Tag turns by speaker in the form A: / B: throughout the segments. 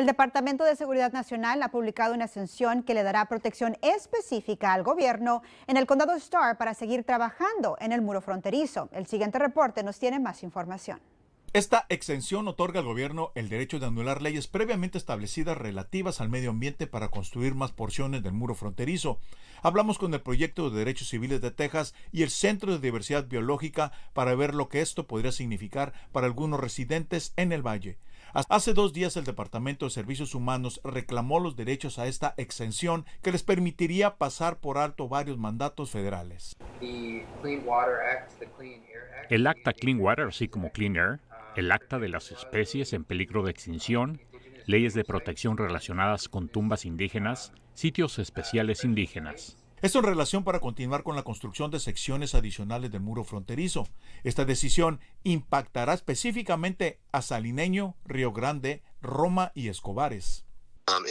A: El Departamento de Seguridad Nacional ha publicado una exención que le dará protección específica al gobierno en el condado Starr para seguir trabajando en el muro fronterizo. El siguiente reporte nos tiene más información. Esta exención otorga al gobierno el derecho de anular leyes previamente establecidas relativas al medio ambiente para construir más porciones del muro fronterizo. Hablamos con el Proyecto de Derechos Civiles de Texas y el Centro de Diversidad Biológica para ver lo que esto podría significar para algunos residentes en el valle. Hace dos días el Departamento de Servicios Humanos reclamó los derechos a esta exención que les permitiría pasar por alto varios mandatos federales. El
B: Acta Clean Water, así como Clean Air, el Acta de las Especies en Peligro de Extinción, leyes de protección relacionadas con tumbas indígenas, sitios especiales indígenas.
A: Esto en relación para continuar con la construcción de secciones adicionales del muro fronterizo. Esta decisión impactará específicamente a Salineño, Río Grande, Roma y Escobares. Um,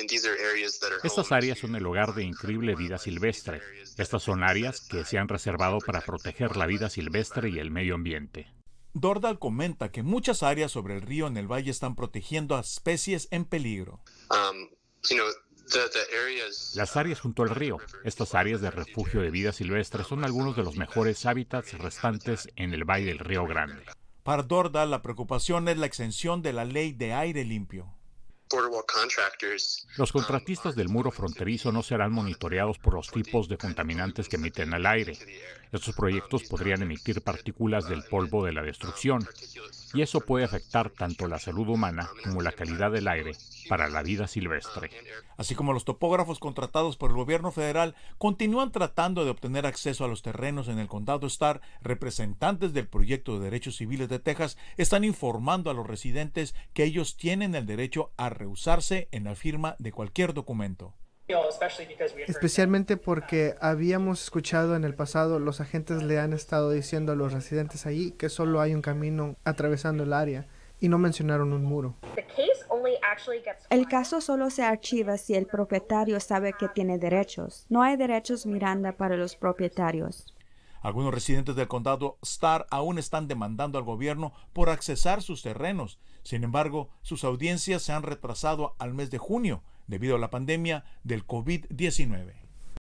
A: Estas áreas son el hogar de increíble vida silvestre. Estas son áreas que se han reservado para proteger la vida silvestre y el medio ambiente. Dordal comenta que muchas áreas sobre el río en el valle están protegiendo a especies en peligro. Um, las áreas uh, junto al río, estas áreas de refugio de vida silvestre, son algunos de los uh, mejores hábitats uh, restantes en el Valle del Río Grande. Para Dorda, la preocupación es la exención de la ley de aire limpio.
B: Los um, contratistas del muro fronterizo no serán monitoreados por los tipos de contaminantes que emiten al aire. Estos proyectos podrían emitir partículas del polvo de la destrucción, y eso puede afectar tanto la salud humana como la calidad del aire
A: para la vida silvestre. Así como los topógrafos contratados por el gobierno federal continúan tratando de obtener acceso a los terrenos en el condado Star, representantes del proyecto de derechos civiles de Texas están informando a los residentes que ellos tienen el derecho a rehusarse en la firma de cualquier documento.
B: Especialmente porque habíamos escuchado en el pasado, los agentes le han estado diciendo a los residentes allí que solo hay un camino atravesando el área y no mencionaron un muro. El caso solo se archiva si el propietario sabe que tiene derechos. No hay derechos Miranda para los propietarios.
A: Algunos residentes del condado Starr aún están demandando al gobierno por accesar sus terrenos. Sin embargo, sus audiencias se han retrasado al mes de junio debido a la pandemia del COVID-19.